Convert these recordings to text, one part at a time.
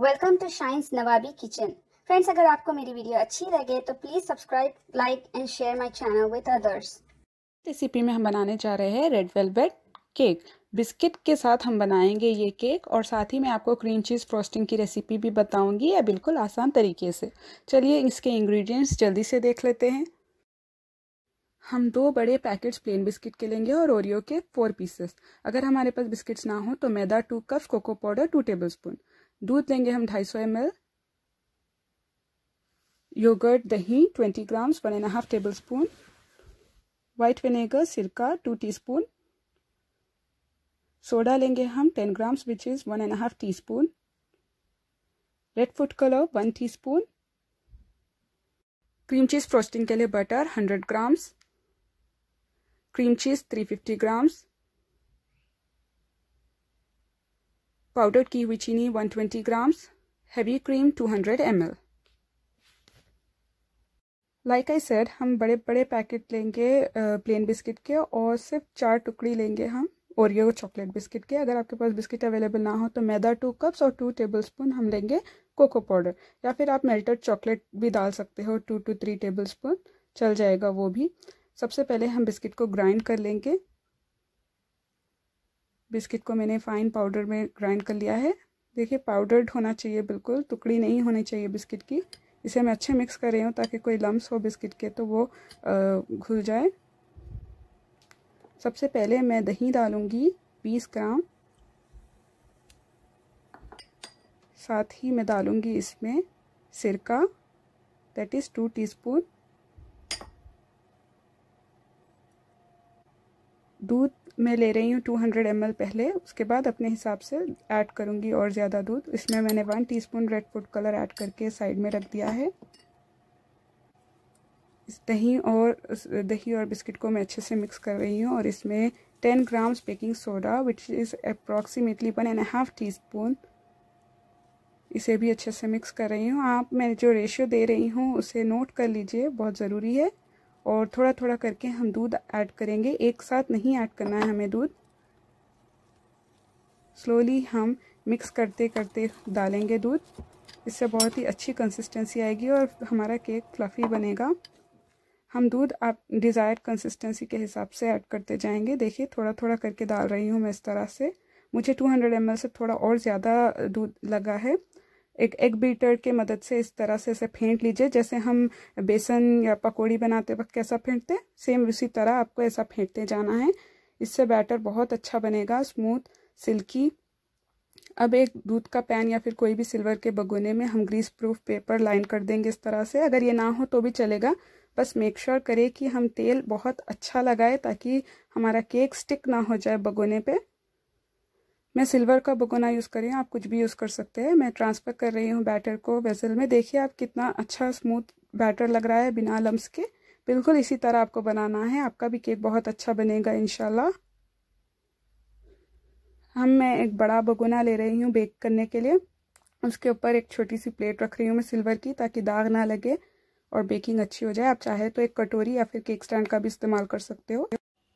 welcome to शाइंस नवाबी kitchen friends अगर आपको मेरी वीडियो अच्छी लगे so please subscribe like and share my channel with others recipe में हम बनाने जा रहे हैं रेड वेलवेट केक बिस्किट के साथ हम बनाएंगे ये केक और साथ ही मैं आपको क्रीम चीज़ फ्रोस्टिंग की रेसिपी भी बताऊंगी या बिल्कुल आसान तरीके से चलिए इसके इंग्रेडिएंट्स जल्दी से देख लेते हैं हम दो बड़े पैकेट्स प्लेन बिस्किट के लेंगे और ओरियो के फोर पीसेस अगर हमारे पास बिस्किट्स ना हो तो मैदा two cup cocoa powder two tablespoon दूध लेंगे हम 250 सौ योगर्ट दही 20 grams one and half table spoon white vinegar सिरका टू टीस्पून सोडा लेंगे हम 10 grams which is one and half tea spoon red food colour one tea spoon cream cheese frosting के लिए butter 100 grams cream cheese 350 grams powder की हुई चीनी 120 grams heavy cream 200 L like I said हम बड़े बड़े पैकेट लेंगे plane biscuit के और सिर्फ चार टुकड़ी लेंगे हम ओरियो चॉकलेट बिस्किट के अगर आपके पास बिस्किट अवेलेबल ना हो तो मैदा टू कप्स और टू टेबलस्पून हम लेंगे कोको पाउडर या फिर आप मेल्टेड चॉकलेट भी डाल सकते हो टू टू थ्री टेबलस्पून चल जाएगा वो भी सबसे पहले हम बिस्किट को ग्राइंड कर लेंगे बिस्किट को मैंने फ़ाइन पाउडर में ग्राइंड कर लिया है देखिए पाउडर्ड होना चाहिए बिल्कुल टुकड़ी नहीं होनी चाहिए बिस्किट की इसे मैं अच्छे मिक्स कर रही हूँ ताकि कोई लम्स हो बिस्किट के तो वो घुल जाए सबसे पहले मैं दही डालूँगी बीस ग्राम साथ ही मैं डालूँगी इसमें सिरका दैट इज़ टू टीस्पून दूध मैं ले रही हूँ 200 हंड्रेड पहले उसके बाद अपने हिसाब से ऐड करूँगी और ज़्यादा दूध इसमें मैंने one teaspoon red food colour add करके साइड में रख दिया है इस दही और दही और बिस्किट को मैं अच्छे से मिक्स कर रही हूँ और इसमें ten grams baking soda which is approximately one and half tea spoon इसे भी अच्छे से मिक्स कर रही हूँ आप मैं जो रेशियो दे रही हूँ उसे नोट कर लीजिए बहुत ज़रूरी है और थोड़ा थोड़ा करके हम दूध ऐड करेंगे एक साथ नहीं ऐड करना है हमें दूध स्लोली हम मिक्स करते करते डालेंगे दूध इससे बहुत ही अच्छी कंसिस्टेंसी आएगी और हमारा केक फ्लफ़ी बनेगा हम दूध आप डिज़ायर कंसिस्टेंसी के हिसाब से ऐड करते जाएंगे देखिए थोड़ा थोड़ा करके डाल रही हूँ मैं इस तरह से मुझे 200 ml से थोड़ा और ज़्यादा दूध लगा है एक एग बीटर के मदद से इस तरह से इसे फेंट लीजिए जैसे हम बेसन या पकौड़ी बनाते वक्त कैसा फेंटते हैं सेम उसी तरह आपको ऐसा फेंटते जाना है इससे बैटर बहुत अच्छा बनेगा स्मूथ सिल्की अब एक दूध का पैन या फिर कोई भी सिल्वर के बगोने में हम ग्रीस प्रूफ पेपर लाइन कर देंगे इस तरह से अगर ये ना हो तो भी चलेगा बस मेक श्योर sure करें कि हम तेल बहुत अच्छा लगाए ताकि हमारा केक स्टिक ना हो जाए बगोने पे मैं सिल्वर का बगोना यूज़ करें आप कुछ भी यूज़ कर सकते हैं मैं ट्रांसफ़र कर रही हूँ बैटर को वेसल में देखिए आप कितना अच्छा स्मूथ बैटर लग रहा है बिना लम्स के बिल्कुल इसी तरह आपको बनाना है आपका भी केक बहुत अच्छा बनेगा इनशाला हम मैं एक बड़ा बगोना ले रही हूँ बेक करने के लिए उसके ऊपर एक छोटी सी प्लेट रख रही हूँ मैं सिल्वर की ताकि दाग ना लगे और बेकिंग अच्छी हो जाए आप चाहे तो एक कटोरी या फिर केक स्टैंड का भी इस्तेमाल कर सकते हो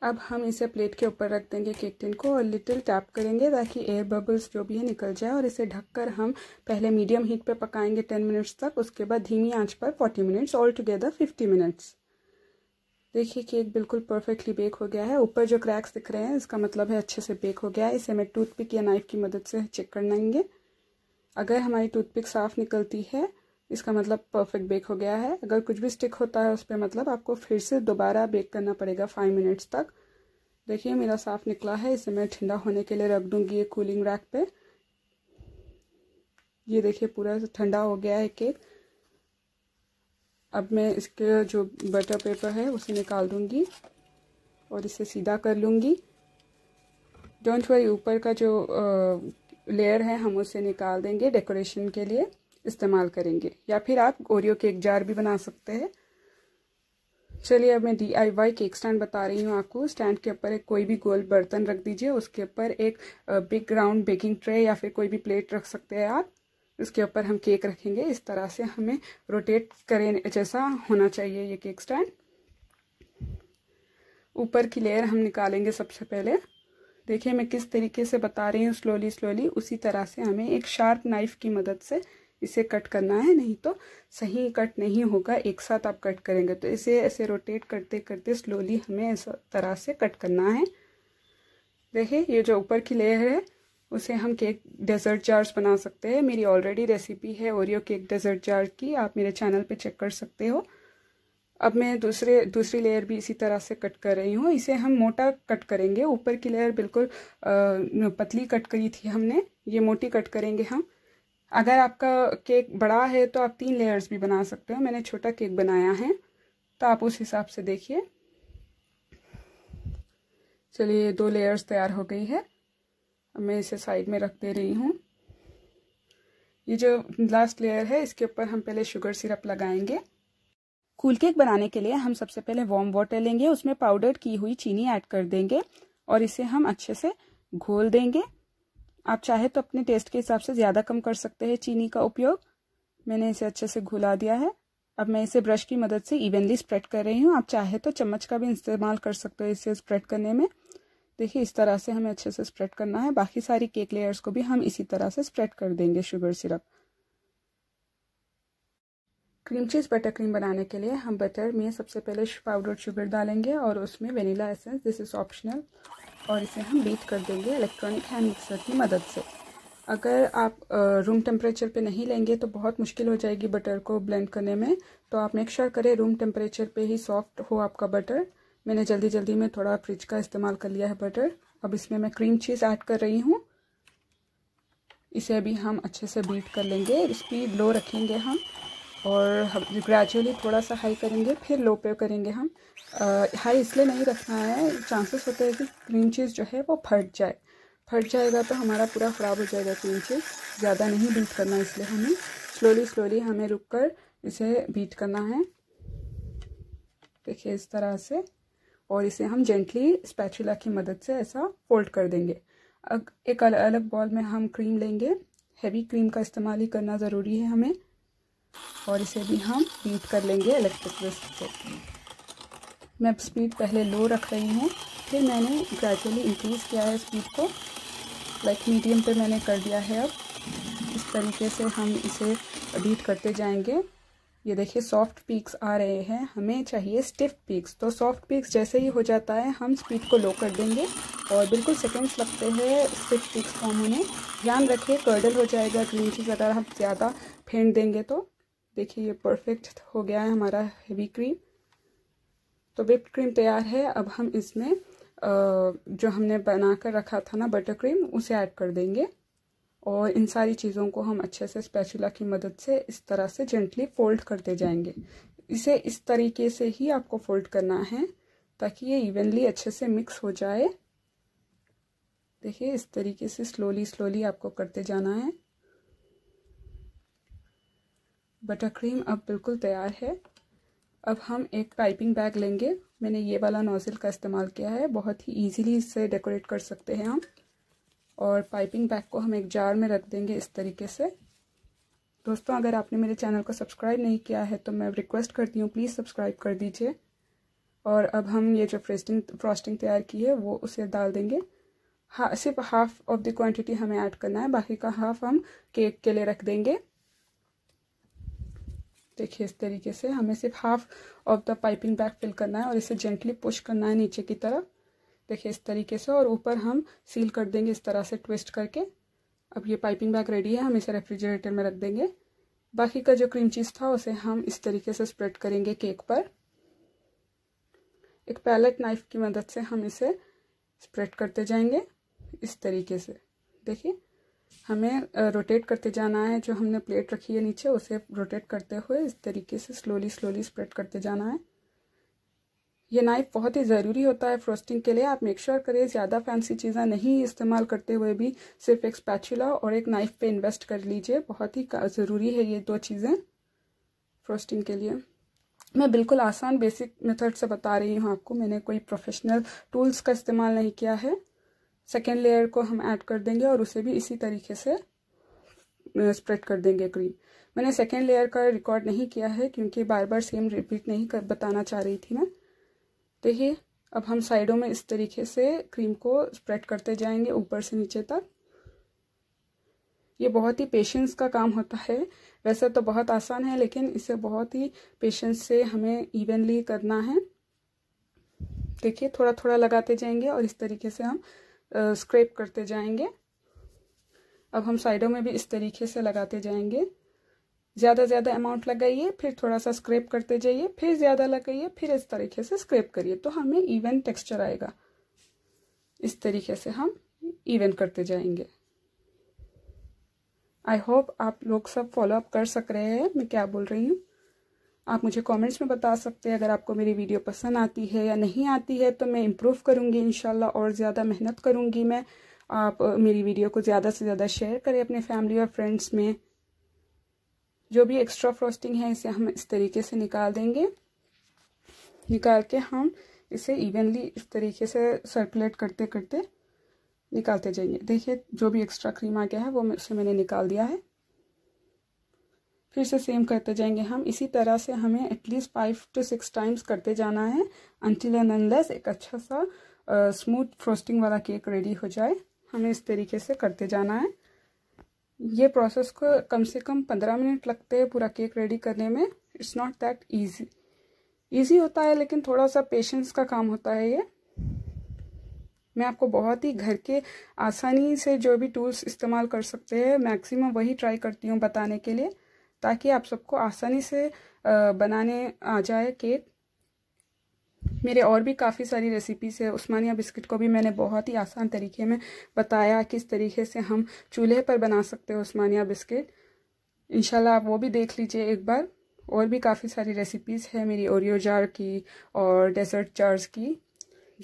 अब हम इसे प्लेट के ऊपर रख देंगे केक टिन को और लिटिल टैप करेंगे ताकि एयर बबल्स जो भी है निकल जाए और इसे ढककर हम पहले मीडियम हीट पे पकाएंगे टेन मिनट्स तक उसके बाद धीमी आंच पर forty minutes all together fifty minutes देखिए केक बिल्कुल परफेक्टली बेक हो गया है ऊपर जो क्रैक्स दिख रहे हैं इसका मतलब है अच्छे से बेक हो गया है इसे मैं टूथपिक या नाइफ़ की मदद से चेक कर लेंगे अगर हमारी टूथपिक साफ़ निकलती है इसका मतलब परफेक्ट बेक हो गया है अगर कुछ भी स्टिक होता है उस पर मतलब आपको फिर से दोबारा बेक करना पड़ेगा फाइव मिनट्स तक देखिए मेरा साफ़ निकला है इसे मैं ठंडा होने के लिए रख दूँगी ये कूलिंग रैक पे ये देखिए पूरा ठंडा हो गया है केक अब मैं इसके जो बटर पेपर है उसे निकाल दूंगी और इसे सीधा कर लूँगी डोंट वरी ऊपर का जो लेयर है हम उसे निकाल देंगे डेकोरेशन के लिए इस्तेमाल करेंगे या फिर आप ओरियो केक जार भी बना सकते हैं चलिए अब मैं D I Y cake stand बता रही हूँ आपको स्टैंड के ऊपर एक कोई भी गोल बर्तन रख दीजिए उसके ऊपर एक बिग राउंड बेकिंग ट्रे या फिर कोई भी प्लेट रख सकते हैं आप उसके ऊपर हम केक रखेंगे इस तरह से हमें रोटेट करें जैसा होना चाहिए ये केक स्टैंड ऊपर की लेयर हम निकालेंगे सबसे पहले देखिए मैं किस तरीके से बता रही हूँ स्लोली स्लोली उसी तरह से हमें एक शार्प नाइफ की मदद से इसे कट करना है नहीं तो सही कट नहीं होगा एक साथ आप कट करेंगे तो इसे ऐसे रोटेट करते करते स्लोली हमें इस तरह से कट करना है देखिए ये जो ऊपर की लेयर है उसे हम केक डेजर्ट जार्स बना सकते हैं मेरी ऑलरेडी रेसिपी है ओरियो केक डेजर्ट जार की आप मेरे चैनल पे चेक कर सकते हो अब मैं दूसरे दूसरी लेयर भी इसी तरह से कट कर रही हूँ इसे हम मोटा कट करेंगे ऊपर की लेयर बिल्कुल आ, पतली कट करी थी हमने ये मोटी कट करेंगे हम अगर आपका केक बड़ा है तो आप तीन लेयर्स भी बना सकते हो मैंने छोटा केक बनाया है तो आप उस हिसाब से देखिए चलिए दो लेयर्स तैयार हो गई है अब मैं इसे साइड में रख दे रही हूँ ये जो लास्ट लेयर है इसके ऊपर हम पहले शुगर सिरप लगाएंगे कूल केक बनाने के लिए हम सबसे पहले वार्म वाटर लेंगे उसमें पाउडर की हुई चीनी ऐड कर देंगे और इसे हम अच्छे से घोल देंगे आप चाहे तो अपने टेस्ट के हिसाब से ज़्यादा कम कर सकते हैं चीनी का उपयोग मैंने इसे अच्छे से घुला दिया है अब मैं इसे ब्रश की मदद से इवनली स्प्रेड कर रही हूँ आप चाहे तो चम्मच का भी इस्तेमाल कर सकते हो इसे स्प्रेड करने में देखिए इस तरह से हमें अच्छे से स्प्रेड करना है बाकी सारी केक लेयर्स को भी हम इसी तरह से स्प्रेड कर देंगे sugar syrup cream cheese butter cream बनाने के लिए हम बटर में सबसे पहले पाउडर शुगर डालेंगे और उसमें vanilla essence this is optional और इसे हम बीट कर देंगे इलेक्ट्रॉनिक हैंड मिक्सर की मदद से अगर आप रूम टेम्परेचर पे नहीं लेंगे तो बहुत मुश्किल हो जाएगी बटर को ब्लेंड करने में तो आप मेक श्योर करें रूम टेम्परेचर पे ही सॉफ्ट हो आपका बटर मैंने जल्दी जल्दी में थोड़ा फ्रिज का इस्तेमाल कर लिया है बटर अब इसमें मैं क्रीम चीज़ ऐड कर रही हूँ इसे अभी हम अच्छे से बीट कर लेंगे स्पीड लो रखेंगे हम और हम ग्रेजुअली थोड़ा सा हाई करेंगे फिर लो पे करेंगे हम आ, हाई इसलिए नहीं रखना है चांसेस होते हैं कि क्रीम चीज़ जो है वो फट जाए फट जाएगा तो हमारा पूरा ख़राब हो जाएगा क्रीम चीज़ ज़्यादा नहीं बीट करना इसलिए हमें स्लोली स्लोली हमें रुक कर इसे बीट करना है देखिए इस तरह से और इसे हम जेंटली स्पैचुला की मदद से ऐसा फोल्ड कर देंगे एक अलग अलग बॉल में हम क्रीम लेंगे हैवी क्रीम का इस्तेमाल ही करना ज़रूरी है हमें और इसे भी हम बीट कर लेंगे इलेक्ट्रिक विस्क से मैं स्पीड पहले लो रख रही हूँ फिर मैंने ग्रेजुअली इंक्रीज़ किया है स्पीड को लाइक मीडियम पे मैंने कर दिया है अब इस तरीके से हम इसे बीट करते जाएंगे ये देखिए सॉफ्ट पीक्स आ रहे हैं हमें चाहिए stiff peaks so soft peaks जैसे ही हो जाता है हम स्पीड को लो कर देंगे और बिल्कुल सेकेंड्स लगते हैं स्टिफ पीक्स को उन्हें ध्यान रखें कर्डल हो जाएगा ग्रीन चीज़ अगर हम ज़्यादा फेंट देंगे तो देखिए ये परफेक्ट हो गया है हमारा heavy cream so whipped cream तैयार है अब हम इसमें जो हमने बना कर रखा था ना बटर क्रीम उसे ऐड कर देंगे और इन सारी चीज़ों को हम अच्छे से स्पैचुला की मदद से इस तरह से जेंटली फोल्ड करते जाएंगे इसे इस तरीके से ही आपको फोल्ड करना है ताकि ये इवनली अच्छे से मिक्स हो जाए देखिए इस तरीके से स्लोली स्लोली आपको करते जाना है बटर क्रीम अब बिल्कुल तैयार है अब हम एक पाइपिंग बैग लेंगे मैंने ये वाला नोज़िल का इस्तेमाल किया है बहुत ही इजीली इससे डेकोरेट कर सकते हैं हम और पाइपिंग बैग को हम एक जार में रख देंगे इस तरीके से दोस्तों अगर आपने मेरे चैनल को सब्सक्राइब नहीं किया है तो मैं रिक्वेस्ट करती हूँ प्लीज़ सब्सक्राइब कर दीजिए और अब हम ये जो फ्रेस्टिंग फ्रॉस्टिंग तैयार की है वो उसे डाल देंगे हा सिर्फ हाफ ऑफ द क्वांटिटी हमें ऐड करना है बाकी का हाफ हम केक के लिए रख देंगे देखिए इस तरीके से हमें सिर्फ half of the piping bag fill करना है और इसे जेंटली पुश करना है नीचे की तरफ देखिए इस तरीके से और ऊपर हम सील कर देंगे इस तरह से ट्विस्ट करके अब ये पाइपिंग बैग रेडी है हम इसे रेफ्रिजरेटर में रख देंगे बाकी का जो क्रीम चीज़ था उसे हम इस तरीके से स्प्रेड करेंगे केक पर एक पैलेट नाइफ की मदद से हम इसे स्प्रेड करते जाएंगे इस तरीके से देखिए हमें रोटेट करते जाना है जो हमने प्लेट रखी है नीचे उसे रोटेट करते हुए इस तरीके से स्लोली स्लोली स्प्रेड करते जाना है ये नाइफ बहुत ही ज़रूरी होता है फ्रोस्टिंग के लिए आप मेक श्योर करें ज़्यादा फैंसी चीज़ें नहीं इस्तेमाल करते हुए भी सिर्फ एक स्पैचुला और एक नाइफ पे इन्वेस्ट कर लीजिए बहुत ही ज़रूरी है ये दो चीज़ें फ्रोस्टिंग के लिए मैं बिल्कुल आसान बेसिक मेथड से बता रही हूँ आपको मैंने कोई प्रोफेशनल टूल्स का इस्तेमाल नहीं किया है सेकेंड लेयर को हम ऐड कर देंगे और उसे भी इसी तरीके से स्प्रेड कर देंगे क्रीम मैंने सेकेंड लेयर का रिकॉर्ड नहीं किया है क्योंकि बार बार सेम रिपीट नहीं कर बताना चाह रही थी मैं देखिए तो अब हम साइडों में इस तरीके से क्रीम को स्प्रेड करते जाएंगे ऊपर से नीचे तक ये बहुत ही पेशेंस का काम होता है वैसे तो बहुत आसान है लेकिन इसे बहुत ही पेशेंस से हमें इवनली करना है देखिए थोड़ा थोड़ा लगाते जाएंगे और इस तरीके से हम स्क्रेप करते जाएंगे अब हम साइडों में भी इस तरीके से लगाते जाएंगे ज़्यादा ज़्यादा अमाउंट लगाइए फिर थोड़ा सा स्क्रेप करते जाइए फिर ज़्यादा लगाइए फिर इस तरीके से स्क्रेप करिए तो हमें इवन टेक्सचर आएगा इस तरीके से हम इवन करते जाएंगे आई होप आप लोग सब फॉलोअप कर सक रहे हैं मैं क्या बोल रही हूँ आप मुझे कमेंट्स में बता सकते हैं अगर आपको मेरी वीडियो पसंद आती है या नहीं आती है तो मैं इम्प्रूव करूँगी इन और ज़्यादा मेहनत करूँगी मैं आप मेरी वीडियो को ज़्यादा से ज़्यादा शेयर करें अपने फैमिली और फ्रेंड्स में जो भी एक्स्ट्रा फ्रॉस्टिंग है इसे हम इस तरीके से निकाल देंगे निकाल के हम इसे इवनली इस तरीके से सर्कुलेट करते करते निकालते जाएंगे देखिए जो भी एक्स्ट्रा क्रीम आ गया है वो उसे मैंने निकाल दिया है फिर से सेम करते जाएंगे हम इसी तरह से हमें at least five to six times करते जाना है अनटिल एंड अनलेस एक अच्छा सा स्मूथ फ्रोस्टिंग वाला केक रेडी हो जाए हमें इस तरीके से करते जाना है ये प्रोसेस को कम से कम पंद्रह मिनट लगते हैं पूरा केक रेडी करने में it's not that easy easy होता है लेकिन थोड़ा सा पेशेंस का काम होता है ये मैं आपको बहुत ही घर के आसानी से जो भी टूल्स इस्तेमाल कर सकते हैं मैक्सिमम वही ट्राई करती हूँ बताने के लिए ताकि आप सबको आसानी से बनाने आ जाए केक मेरे और भी काफ़ी सारी रेसिपीज़ है उस्मानिया बिस्किट को भी मैंने बहुत ही आसान तरीके में बताया किस तरीके से हम चूल्हे पर बना सकते हैं उस्मानिया बिस्किट इंशाल्लाह आप वो भी देख लीजिए एक बार और भी काफ़ी सारी रेसिपीज़ है मेरी ओरियो जार की और डेजर्ट जार्स की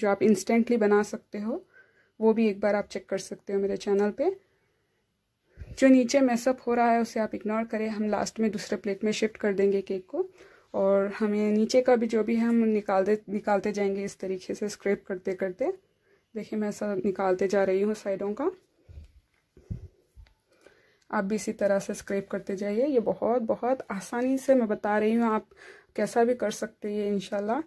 जो आप इंस्टेंटली बना सकते हो वो भी एक बार आप चेक कर सकते हो मेरे चैनल पर जो नीचे मेसअप हो रहा है उसे आप इग्नोर करें हम लास्ट में दूसरे प्लेट में शिफ्ट कर देंगे केक को और हमें नीचे का भी जो भी है हम निकालते निकालते जाएंगे इस तरीके से स्क्रेप करते करते देखिए मैं ऐसा निकालते जा रही हूँ साइडों का आप भी इसी तरह से स्क्रेप करते जाइए ये बहुत बहुत आसानी से मैं बता रही हूँ आप कैसा भी कर सकते हैं इनशाला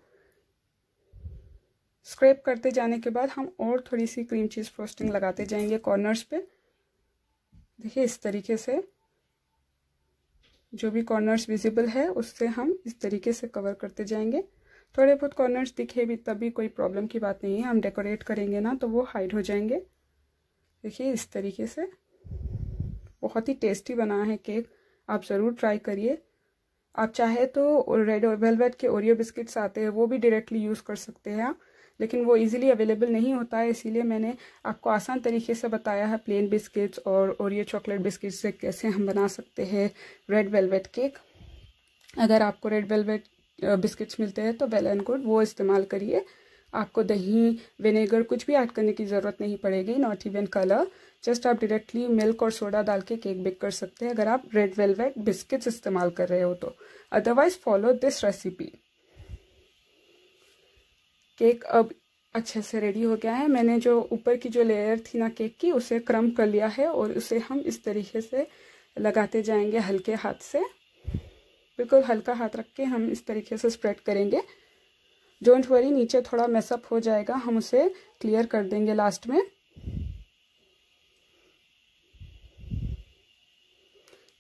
स्क्रेप करते जाने के बाद हम और थोड़ी सी क्रीम चीज़ फ्रोस्टिंग लगाते जाएंगे कॉर्नर्स पर देखिए इस तरीके से जो भी कॉर्नर्स विजिबल है उससे हम इस तरीके से कवर करते जाएंगे थोड़े बहुत कॉर्नर्स दिखे भी तभी कोई प्रॉब्लम की बात नहीं है हम डेकोरेट करेंगे ना तो वो हाइड हो जाएंगे देखिए इस तरीके से बहुत ही टेस्टी बना है केक आप ज़रूर ट्राई करिए आप चाहे तो रेड वेलवेट के ओरियो बिस्किट्स आते हैं वो भी डायरेक्टली यूज़ कर सकते हैं आप लेकिन वो इजीली अवेलेबल नहीं होता है इसीलिए मैंने आपको आसान तरीके से बताया है प्लेन बिस्किट्स और ओरियो चॉकलेट बिस्किट्स से कैसे हम बना सकते हैं रेड वेलवेट केक अगर आपको रेड वेलवेट बिस्किट्स मिलते हैं तो वेल एंड गुड वो इस्तेमाल करिए आपको दही विनेगर कुछ भी ऐड करने की ज़रूरत नहीं पड़ेगी नॉट इवन कलर जस्ट आप डायरेक्टली मिल्क और सोडा डाल के केक बेक कर सकते हैं अगर आप रेड वेलवेट बिस्किट्स इस्तेमाल कर रहे हो so otherwise follow this recipe cake अब अच्छे से रेडी हो गया है मैंने जो ऊपर की जो लेयर थी ना केक की उसे क्रम कर लिया है और उसे हम इस तरीके से लगाते जाएंगे हल्के हाथ से बिल्कुल हल्का हाथ रख के हम इस तरीके से स्प्रेड करेंगे डोंट वरी नीचे थोड़ा मेसअप हो जाएगा हम उसे क्लियर कर देंगे लास्ट में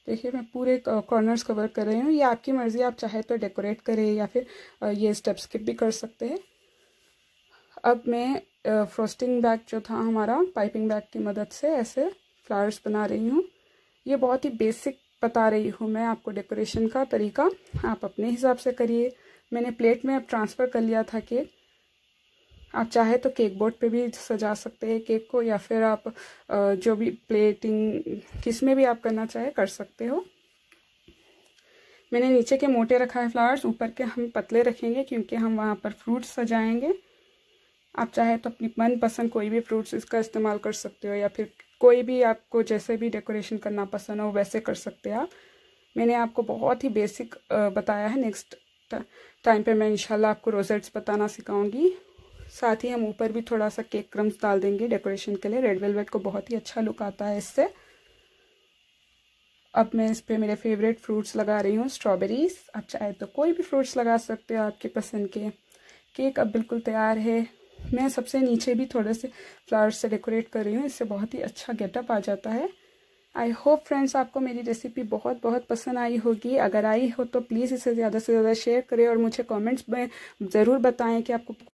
देखिए मैं पूरे कॉर्नर्स कवर कर रही हूँ ये आपकी मर्ज़ी आप चाहे तो डेकोरेट करें या फिर ये स्टेप स्किप भी कर सकते हैं अब मैं फ्रोस्टिंग बैग जो था हमारा पाइपिंग बैग की मदद से ऐसे फ्लावर्स बना रही हूँ ये बहुत ही बेसिक बता रही हूँ मैं आपको डेकोरेशन का तरीका आप अपने हिसाब से करिए मैंने प्लेट में अब ट्रांसफ़र कर लिया था केक आप चाहे तो केक बोर्ड पे भी सजा सकते हैं केक को या फिर आप जो भी प्लेटिंग किस में भी आप करना चाहे कर सकते हो मैंने नीचे के मोटे रखा है फ्लावर्स ऊपर के हम पतले रखेंगे क्योंकि हम वहाँ पर फ्रूट्स सजाएंगे आप चाहे तो अपनी मनपसंद कोई भी फ्रूट्स इसका इस्तेमाल कर सकते हो या फिर कोई भी आपको जैसे भी डेकोरेशन करना पसंद हो वैसे कर सकते हैं आप मैंने आपको बहुत ही बेसिक बताया है नेक्स्ट टाइम पे मैं इंशाल्लाह आपको रोजेट्स बताना सिखाऊंगी साथ ही हम ऊपर भी थोड़ा सा केक क्रम्स डाल देंगे डेकोरेशन के लिए रेड वेलवेट को बहुत ही अच्छा लुक आता है इससे अब मैं इस पर मेरे फेवरेट फ्रूट्स लगा रही हूँ स्ट्रॉबेरीज आप चाहे तो कोई भी फ्रूट्स लगा सकते हो आपके पसंद के केक अब बिल्कुल तैयार है मैं सबसे नीचे भी थोड़े से फ्लावर्स से डेकोरेट कर रही हूँ इससे बहुत ही अच्छा गेटअप आ जाता है आई होप फ्रेंड्स आपको मेरी रेसिपी बहुत बहुत पसंद आई होगी अगर आई हो तो प्लीज़ इसे ज़्यादा से ज़्यादा शेयर करें और मुझे कमेंट्स में ज़रूर बताएं कि आपको